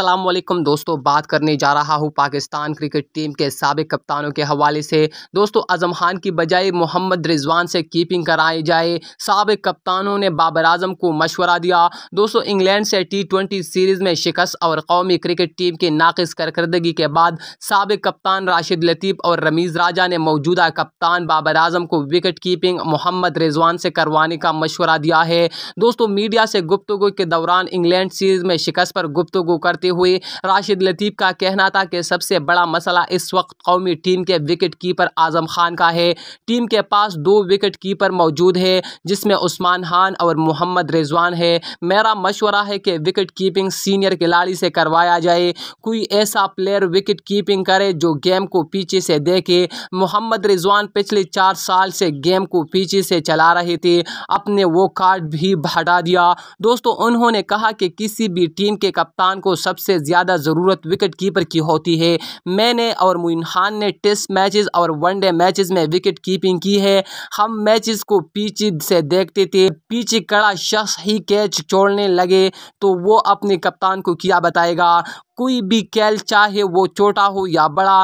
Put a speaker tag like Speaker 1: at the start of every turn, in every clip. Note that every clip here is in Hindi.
Speaker 1: असलम दोस्तों बात करने जा रहा हूँ पाकिस्तान क्रिकेट टीम के सबक कप्तानों के हवाले से दोस्तों अजम खान की बजाय मोहम्मद रिजवान से कीपिंग कराई जाए सबक कप्तानों ने बाबर आजम को मशवरा दिया दोस्तों इंग्लैंड से टी ट्वेंटी सीरीज़ में शिकस्त और कौमी क्रिकेट टीम की नाकस कारकर्दगी के बाद सबक कप्तान राशिद लतीफ़ और रमीज़ राजा ने मौजूदा कप्तान बाबर आजम को विकेट कीपिंग मोहम्मद रिजवान से करवाने का मशवरा दिया है दोस्तों मीडिया से गुप्तगु के दौरान इंग्लैंड सीरीज़ में शिकस्त पर गुप्तगु करते करते हुए राशिद लतीफ़ का कहना था कि सबसे बड़ा मसला इस वक्त कौमी टीम के विकेट कीपर आज़म खान का है टीम के पास दो विकेट कीपर मौजूद है जिसमें उस्मान खान और मोहम्मद रिजवान है मेरा मशवरा है कि विकेट कीपिंग सीनियर खिलाड़ी से करवाया जाए कोई ऐसा प्लेयर विकेट कीपिंग करे जो गेम को पीछे से देखे मोहम्मद रिजवान पिछले चार साल से गेम को पीछे से चला रहे थे अपने वो कार्ड भी हटा दिया दोस्तों उन्होंने कहा कि किसी भी टीम के कप्तान को सब सबसे ज़्यादा ज़रूरत विकेट कीपर की होती है मैंने और मुइन खान ने टेस्ट मैचेस और वनडे मैचेस में विकेट कीपिंग की है हम मैचेस को पीछे से देखते थे पीछे कड़ा शख्स ही कैच छोड़ने लगे तो वो अपने कप्तान को किया बताएगा कोई भी कैल चाहे वो छोटा हो या बड़ा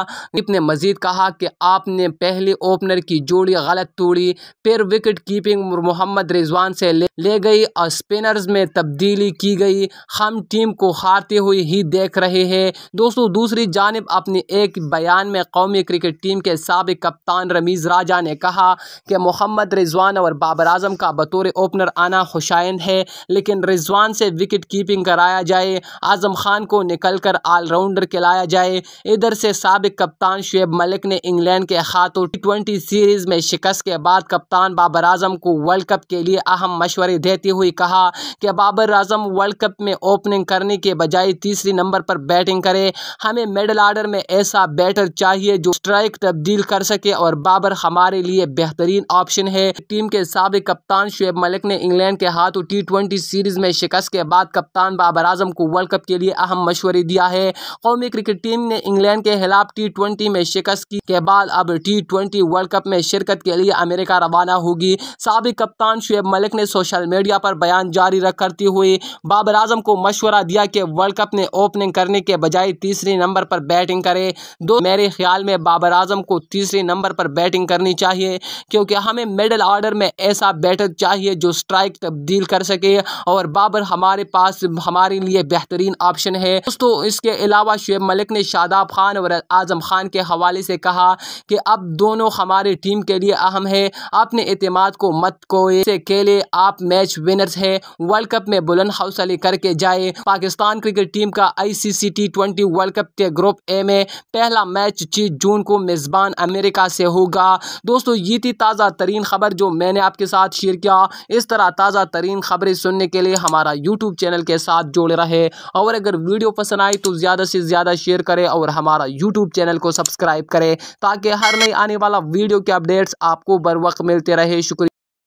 Speaker 1: ने मजीद कहा कि आपने पहले ओपनर की जोड़ी गलत तोड़ी फिर विकेट कीपिंग मोहम्मद रिजवान से ले, ले गई और स्पिनर्स में तब्दीली की गई हम टीम को हारते हुए ही देख रहे हैं दोस्तों दूसरी जानब अपने एक बयान में कौमी क्रिकेट टीम के सबक कप्तान रमीज़ राजा ने कहा कि मोहम्मद रिजवान और बाबर आजम का बतौर ओपनर आना खुशाइन है लेकिन रिजवान से विकेट कीपिंग कराया जाए आजम खान को निकल खोलकर ऑलराउंडर खिलाया जाए इधर से सबक कप्तान शुएब मलिक ने इंग्लैंड के खातों टी सीरीज़ में शिकस्त के बाद कप्तान बाबर आजम को वर्ल्ड कप के लिए अहम मशवरे देती हुई कहा कि बाबर आजम वर्ल्ड कप में ओपनिंग करने के बजाय तीसरे नंबर पर बैटिंग करे हमें मिडल आर्डर में ऐसा बैटर चाहिए जो स्ट्राइक तब्दील कर सके और बाबर हमारे लिए बेहतरीन ऑप्शन है टीम के सबक कप्तान शुएब मलिक ने इंग्लैंड के हाथों टी सीरीज़ में शिकस्त के बाद कप्तान बाबर आजम को वर्ल्ड कप के लिए अहम मशवरे दिया है कौमी क्रिकेट टीम ने इंग्लैंड के खिलाफ टी ट्वेंटी में शिकस्त की के बाद अब टी ट्वेंटी वर्ल्ड कप में शिरकत के लिए अमेरिका रवाना होगी सबक कप्तान शुएब मलिक ने सोशल मीडिया पर बयान जारी रख करती हुई बाबर आजम को मशवरा दिया कि वर्ल्ड कप में ओपनिंग करने के बजाय तीसरे नंबर पर बैटिंग करे दो मेरे ख्याल में बाबर आजम को तीसरे नंबर पर बैटिंग करनी चाहिए क्योंकि हमें मिडल ऑर्डर में ऐसा बैटर चाहिए जो स्ट्राइक तब्दील कर सके और बाबर हमारे पास हमारे लिए बेहतरीन ऑप्शन है दोस्तों इसके अलावा शुएब मलिक ने शादाब खान और आज़म खान के हवाले से कहा कि अब दोनों हमारी टीम के लिए अहम है अपने अतमाद को मत को खेले आप मैच विनर्स हैं वर्ल्ड कप में बुलंद हौसले करके जाए पाकिस्तान क्रिकेट टीम का ICC T twenty world cup के ग्रुप ए में पहला मैच छः जून को मेज़बान अमेरिका से होगा दोस्तों ये थी ताज़ा तरीन खबर जो मैंने आपके साथ शेयर किया इस तरह ताज़ा तरीन खबरें सुनने के लिए हमारा यूट्यूब चैनल के साथ जुड़ रहे और अगर वीडियो पसंद आए आई तो ज़्यादा से ज़्यादा शेयर करें और हमारा यूट्यूब चैनल को सब्सक्राइब करें ताकि हर नई आने वाला वीडियो के अपडेट्स आपको बर वक्त मिलते रहे शुक्रिया